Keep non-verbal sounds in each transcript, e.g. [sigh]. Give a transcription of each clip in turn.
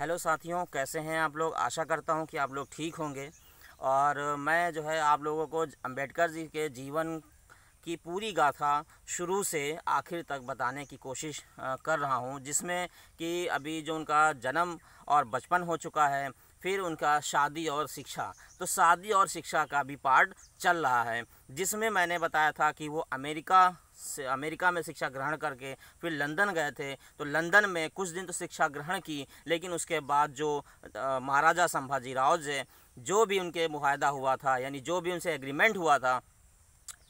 hello साथियों कैसे हैं आप लोग आशा करता हूं कि आप लोग ठीक होंगे और मैं जो है आप लोगों को अंबेडकर जी के जीवन की पूरी गाथा शुरू से आखिर तक बताने की कोशिश कर रहा हूं जिसमें कि अभी जो उनका जन्म और बचपन हो चुका है फिर उनका शादी और शिक्षा तो शादी और शिक्षा का भी पार्ट चल रहा है जिसमें मैंने बताया था कि वो अमेरिका से अमेरिका में शिक्षा ग्रहण करके फिर लंदन गए थे तो लंदन में कुछ दिन तो शिक्षा ग्रहण की लेकिन उसके बाद जो महाराजा संभाजी राव जी जो भी उनके मुहिदा हुआ था यानी जो भी उनसे एग्रीमेंट हुआ था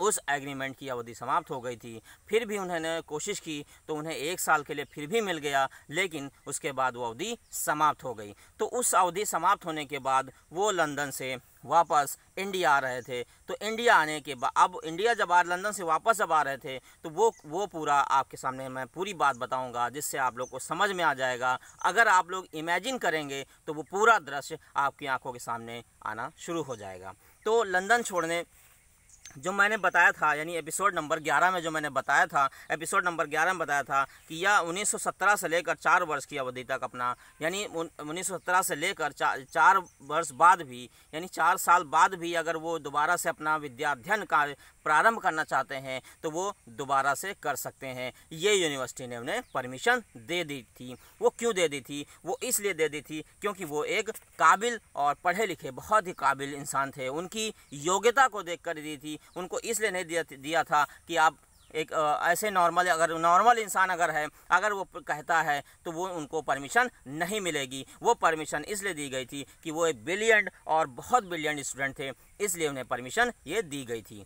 उस एग्रीमेंट की अवधि समाप्त हो गई थी फिर भी उन्होंने कोशिश की तो उन्हें एक साल के लिए फिर भी मिल गया लेकिन उसके बाद वो अवधि समाप्त हो गई तो उस अवधि समाप्त होने के बाद वो लंदन से वापस इंडिया आ रहे थे तो इंडिया आने के बाद अब इंडिया जब आ लंदन से वापस जब आ रहे थे तो वो वो पूरा आपके सामने मैं पूरी बात बताऊंगा जिससे आप लोग को समझ में आ जाएगा अगर आप लोग इमेजिन करेंगे तो वो पूरा दृश्य आपकी आंखों के सामने आना शुरू हो जाएगा तो लंदन छोड़ने जो मैंने बताया था यानी एपिसोड नंबर 11 में जो मैंने बताया था एपिसोड नंबर 11 में बताया था कि यह 1917 से लेकर चार वर्ष की अवधि तक अपना यानी 1917 से लेकर चा, चार वर्ष बाद भी यानी चार साल बाद भी अगर वो दोबारा से अपना विद्याध्ययन कार्य प्रारंभ करना चाहते हैं तो वो दोबारा से कर सकते हैं ये यूनिवर्सिटी ने उन्हें परमिशन दे दी थी वो क्यों दे दी थी वो इसलिए दे दी थी क्योंकि वो एक काबिल और पढ़े लिखे बहुत ही काबिल इंसान थे उनकी योग्यता को देख कर दी थी उनको इसलिए नहीं दिया दिया था कि आप एक ऐसे नॉर्मल अगर नॉर्मल इंसान अगर है अगर वो कहता है तो वो उनको परमिशन नहीं मिलेगी वो परमिशन इसलिए दी गई थी कि वो एक ब्रिलियंट और बहुत ब्रिलियंट स्टूडेंट थे इसलिए उन्हें परमिशन ये दी गई थी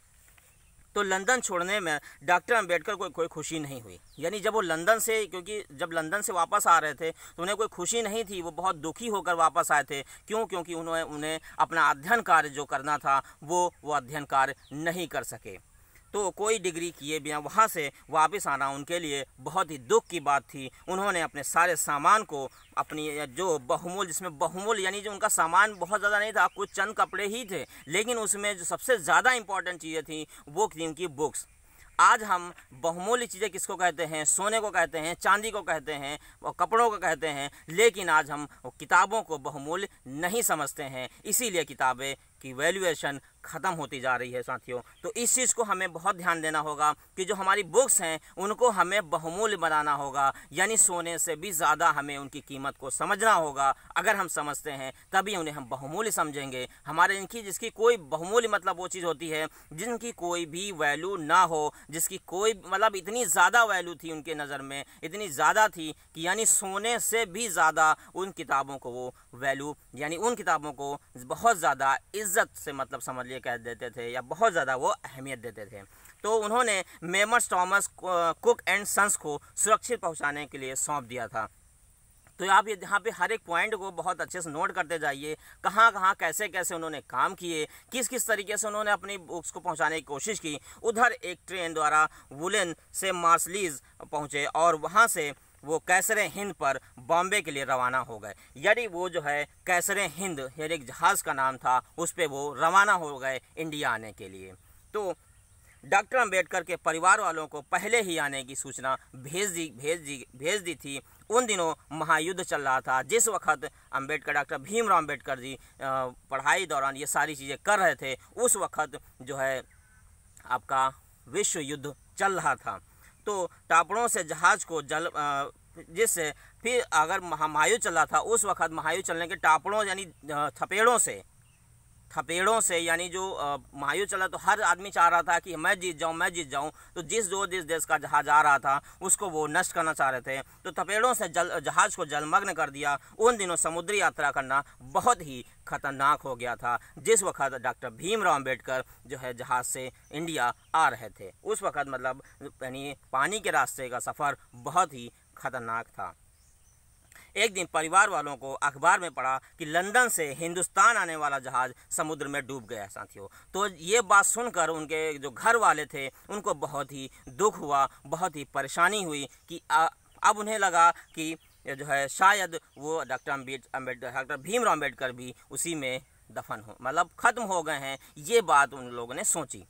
तो लंदन छोड़ने में डॉक्टर अंबेडकर को कोई खुशी नहीं हुई यानी जब वो लंदन से क्योंकि जब लंदन से वापस आ रहे थे तो उन्हें कोई खुशी नहीं थी वो बहुत दुखी होकर वापस आए थे क्यों क्योंकि उन्होंने उन्हें अपना अध्ययन कार्य जो करना था वो वो अध्ययन कार्य नहीं कर सके तो कोई डिग्री किए बिना वहाँ से वापस आना उनके लिए बहुत ही दुख की बात थी उन्होंने अपने सारे सामान को अपनी जो बहुमूल जिसमें बहुमूल यानी जो उनका सामान बहुत ज़्यादा नहीं था कुछ चंद कपड़े ही थे लेकिन उसमें जो सबसे ज़्यादा इंपॉर्टेंट चीज़ें थी वो थी उनकी बुक्स आज हम बहुमूल्य चीज़ें किसको कहते हैं सोने को कहते हैं चांदी को कहते हैं और कपड़ों को कहते हैं लेकिन आज हम किताबों को बहुमूल्य नहीं समझते हैं इसीलिए किताबें की वैल्यूएशन ख़त्म होती जा रही है साथियों तो इस चीज़ को हमें बहुत ध्यान देना होगा कि जो हमारी बुक्स हैं उनको हमें बहुमूल्य बनाना होगा यानी सोने से भी ज़्यादा हमें उनकी कीमत को समझना होगा अगर हम समझते हैं तभी उन्हें हम बहुमूल्य समझेंगे हमारे इनकी जिसकी कोई बहुमूल्य मतलब वो चीज़ होती है जिनकी कोई भी वैल्यू ना हो जिसकी कोई मतलब इतनी ज़्यादा वैल्यू थी उनके नज़र में इतनी ज़्यादा थी कि यानी सोने से भी ज़्यादा उन किताबों को वो वैल्यू यानी उन किताबों को बहुत ज़्यादा इस इज़्ज़त से मतलब लिए कह देते थे या बहुत ज़्यादा वो अहमियत देते थे तो उन्होंने Messrs Thomas Cook and Sons को सुरक्षित पहुँचाने के लिए सौंप दिया था तो आप यहाँ पे हर एक पॉइंट को बहुत अच्छे से नोट करते जाइए कहाँ कहाँ कैसे कैसे उन्होंने काम किए किस किस तरीके से उन्होंने अपनी बुक्स को पहुँचाने की कोशिश की उधर एक ट्रेन द्वारा वुलन से मार्सलीज पहुँचे और वहाँ से वो कैसर हिंद पर बॉम्बे के लिए रवाना हो गए यदि वो जो है कैसर हिंद यानी एक जहाज़ का नाम था उस पर वो रवाना हो गए इंडिया आने के लिए तो डॉक्टर अंबेडकर के परिवार वालों को पहले ही आने की सूचना भेज दी भेज दी भेज दी थी उन दिनों महायुद्ध चल रहा था जिस वक्त अंबेडकर डॉक्टर भीमराव अंबेडकर जी पढ़ाई दौरान ये सारी चीज़ें कर रहे थे उस वक्त जो है आपका विश्व युद्ध चल रहा था तो टापड़ों से जहाज को जल जिस फिर अगर महामायु चला था उस वक्त महायु चलने के टापड़ों यानी थपेड़ों से थपेड़ों से यानी जो महायु चला तो हर आदमी चाह रहा था कि मैं जीत जाऊं मैं जीत जाऊं तो जिस जो जिस देश का जहाज आ रहा था उसको वो नष्ट करना चाह रहे थे तो थपेड़ों से जल जहाज को जलमग्न कर दिया उन दिनों समुद्री यात्रा करना बहुत ही खतरनाक हो गया था जिस वक्त डॉक्टर भीमराव अम्बेडकर जो है जहाज से इंडिया आ रहे थे उस वक्त मतलब यानी पानी के रास्ते का सफ़र बहुत ही खतरनाक था एक दिन परिवार वालों को अखबार में पढ़ा कि लंदन से हिंदुस्तान आने वाला जहाज़ समुद्र में डूब गया साथियों तो ये बात सुनकर उनके जो घर वाले थे उनको बहुत ही दुख हुआ बहुत ही परेशानी हुई कि अब उन्हें लगा कि जो है शायद वो डॉक्टर अम्बेडकर डॉक्टर भीमराव अम्बेडकर भी उसी में दफन हो मतलब ख़त्म हो गए हैं ये बात उन लोगों ने सोची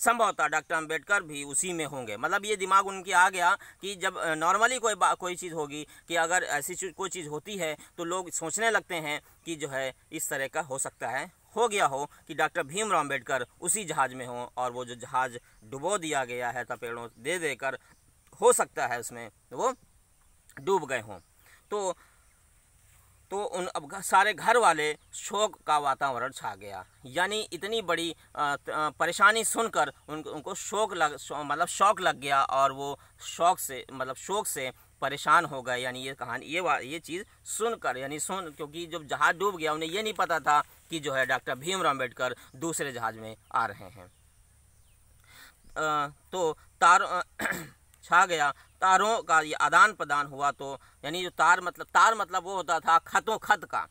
संभवतः डॉक्टर अंबेडकर भी उसी में होंगे मतलब ये दिमाग उनके आ गया कि जब नॉर्मली कोई कोई चीज़ होगी कि अगर ऐसी कोई चीज़ होती है तो लोग सोचने लगते हैं कि जो है इस तरह का हो सकता है हो गया हो कि डॉक्टर भीमराव अम्बेडकर उसी जहाज़ में हों और वो जो जहाज़ डुबो दिया गया है तपेड़ों दे देकर हो सकता है उसमें वो डूब गए हों तो तो उन अब सारे घर वाले शोक का वातावरण छा गया यानी इतनी बड़ी परेशानी सुनकर उन, उनको शोक लग मतलब शौक लग गया और वो शौक से मतलब शोक से परेशान हो गए यानी ये कहानी ये ये चीज़ सुनकर यानी सुन क्योंकि जब जहाज़ डूब गया उन्हें ये नहीं पता था कि जो है डॉक्टर भीमराव अम्बेडकर दूसरे जहाज़ में आ रहे हैं आ, तो तार छा गया तारों का ये आदान प्रदान हुआ तो यानी जो तार मतलब तार मतलब वो होता था खतों खत का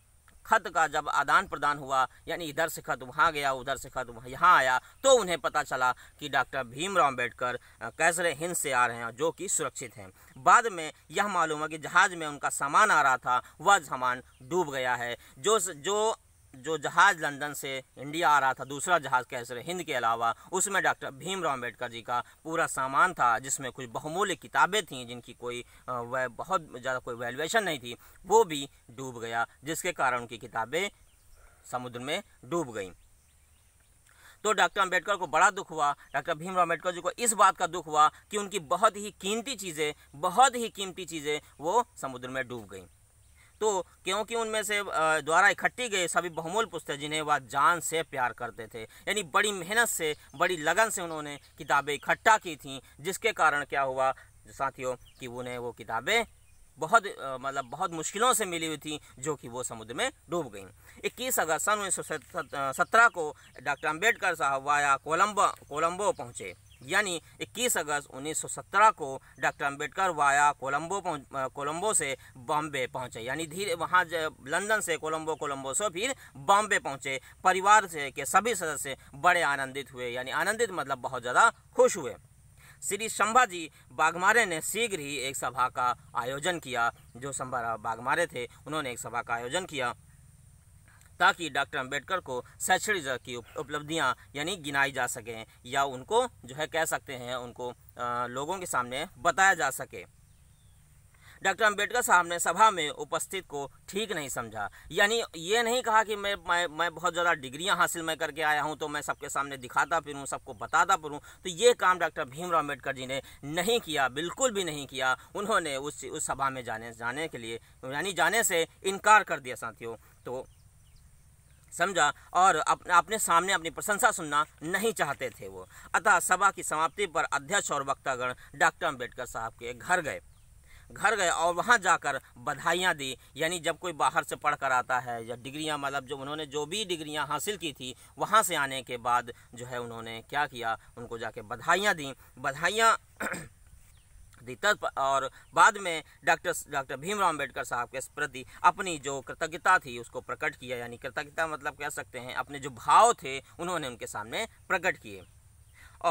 खत का जब आदान प्रदान हुआ यानी इधर से खत वहाँ गया उधर से खत यहाँ आया तो उन्हें पता चला कि डॉक्टर भीमराव अम्बेडकर कैसरे हिंद से आ रहे हैं जो कि सुरक्षित हैं बाद में यह मालूम है कि जहाज़ में उनका सामान आ रहा था वह सामान डूब गया है जो जो जो जहाज़ लंदन से इंडिया आ रहा था दूसरा जहाज़ कैसर हिंद के अलावा उसमें डॉक्टर भीमराव अम्बेडकर जी का पूरा सामान था जिसमें कुछ बहुमूल्य किताबें थीं जिनकी कोई वह बहुत ज़्यादा कोई वैल्यूएशन नहीं थी वो भी डूब गया जिसके कारण उनकी किताबें समुद्र में डूब गईं तो डॉक्टर अंबेडकर को बड़ा दुख हुआ डॉक्टर भीमराव अम्बेडकर जी को इस बात का दुख हुआ कि उनकी बहुत ही कीमती चीज़ें बहुत ही कीमती चीज़ें वो समुद्र में डूब गईं तो क्योंकि उनमें से द्वारा इकट्ठी गई सभी बहुमूल्य पुस्तक जिन्हें वह जान से प्यार करते थे यानी बड़ी मेहनत से बड़ी लगन से उन्होंने किताबें इकट्ठा की थी जिसके कारण क्या हुआ साथियों कि उन्हें वो किताबें बहुत मतलब बहुत मुश्किलों से मिली हुई थी जो कि वो समुद्र में डूब गई 21 अगस्त सन उन्नीस को डॉक्टर अम्बेडकर साहब वाया कोलंबो कोलंबो पहुँचे यानी 21 अगस्त 1917 को डॉक्टर अंबेडकर वाया कोलंबो कोलंबो से बॉम्बे पहुंचे यानी धीरे वहाँ लंदन से कोलंबो कोलंबो से फिर बॉम्बे पहुंचे परिवार से के सभी सदस्य बड़े आनंदित हुए यानी आनंदित मतलब बहुत ज़्यादा खुश हुए श्री संभाजी बाघमारे ने शीघ्र ही एक सभा का आयोजन किया जो संभा बाघमारे थे उन्होंने एक सभा का आयोजन किया ताकि डॉक्टर अम्बेडकर को शैक्षणिक की उपलब्धियाँ यानी गिनाई जा सकें या उनको जो है कह सकते हैं उनको लोगों के सामने बताया जा सके डॉक्टर अंबेडकर साहब ने सभा में उपस्थित को ठीक नहीं समझा यानी ये नहीं कहा कि मैं मैं मैं बहुत ज़्यादा डिग्रियां हासिल मैं करके आया हूं तो मैं सबके सामने दिखाता फिर सबको बताता फिर तो ये काम डॉक्टर भीमराव अम्बेडकर जी ने नहीं किया बिल्कुल भी नहीं किया उन्होंने उस उस सभा में जाने जाने के लिए यानी जाने से इनकार कर दिया साथियों तो समझा और अप, अपने सामने अपनी प्रशंसा सुनना नहीं चाहते थे वो अतः सभा की समाप्ति पर अध्यक्ष और वक्तागण डॉक्टर अम्बेडकर साहब के घर गए घर गए और वहाँ जाकर बधाइयाँ दी यानी जब कोई बाहर से पढ़ कर आता है या डिग्रियाँ मतलब जो उन्होंने जो भी डिग्रियाँ हासिल की थी वहाँ से आने के बाद जो है उन्होंने क्या किया उनको जाके बधाइयाँ दी बधाइयाँ दी तब और बाद में डॉक्टर डॉक्टर भीमराव अम्बेडकर साहब के प्रति अपनी जो कृतज्ञता थी उसको प्रकट किया यानी कृतज्ञता मतलब कह सकते हैं अपने जो भाव थे उन्होंने उनके सामने प्रकट किए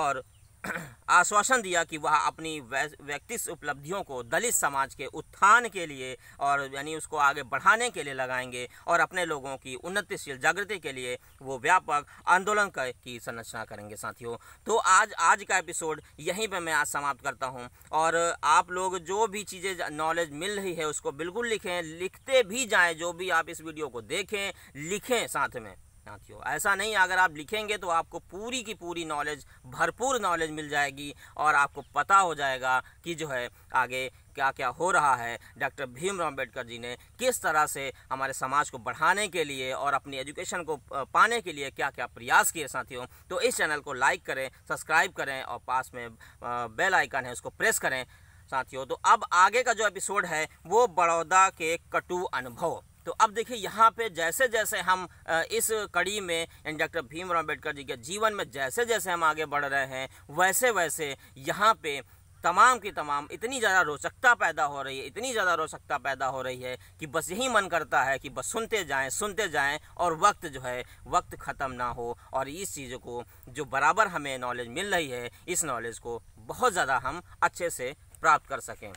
और [clears throat] आश्वासन दिया कि वह अपनी व्यक्ति उपलब्धियों को दलित समाज के उत्थान के लिए और यानी उसको आगे बढ़ाने के लिए लगाएंगे और अपने लोगों की उन्नतिशील जागृति के लिए वो व्यापक आंदोलन कर, की संरचना करेंगे साथियों तो आज आज का एपिसोड यहीं पर मैं आज समाप्त करता हूँ और आप लोग जो भी चीज़ें नॉलेज मिल रही है उसको बिल्कुल लिखें लिखते भी जाएँ जो भी आप इस वीडियो को देखें लिखें साथ में साथियों ऐसा नहीं अगर आप लिखेंगे तो आपको पूरी की पूरी नॉलेज भरपूर नॉलेज मिल जाएगी और आपको पता हो जाएगा कि जो है आगे क्या क्या हो रहा है डॉक्टर भीमराव अम्बेडकर जी ने किस तरह से हमारे समाज को बढ़ाने के लिए और अपनी एजुकेशन को पाने के लिए क्या क्या प्रयास किए साथियों तो इस चैनल को लाइक करें सब्सक्राइब करें और पास में बेल आइकन है उसको प्रेस करें साथियों तो अब आगे का जो एपिसोड है वो बड़ौदा के कटु अनुभव तो अब देखिए यहाँ पे जैसे जैसे हम इस कड़ी में यानी डॉक्टर भीमराव अम्बेडकर जी के जीवन में जैसे जैसे हम आगे बढ़ रहे हैं वैसे वैसे यहाँ पे तमाम की तमाम इतनी ज़्यादा रोचकता पैदा हो रही है इतनी ज़्यादा रोचकता पैदा हो रही है कि बस यही मन करता है कि बस सुनते जाएं सुनते जाएं और वक्त जो है वक्त ख़त्म ना हो और इस चीज़ को जो बराबर हमें नॉलेज मिल रही है इस नॉलेज को बहुत ज़्यादा हम अच्छे से प्राप्त कर सकें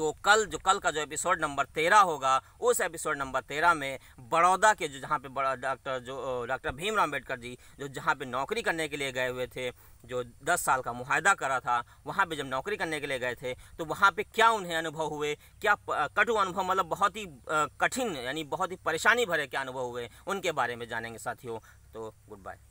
तो कल जो कल का जो एपिसोड नंबर तेरह होगा उस एपिसोड नंबर तेरह में बड़ौदा के जो जहाँ पे बड़ा डॉक्टर जो डॉक्टर भीमराव अम्बेडकर जी जो जहाँ पे नौकरी करने के लिए गए हुए थे जो दस साल का माहदा करा था वहाँ पे जब नौकरी करने के लिए गए थे तो वहाँ पे क्या उन्हें अनुभव हुए क्या कटु अनुभव मतलब बहुत ही कठिन यानी बहुत ही परेशानी भरे क्या अनुभव हुए उनके बारे में जानेंगे साथियों तो गुड बाय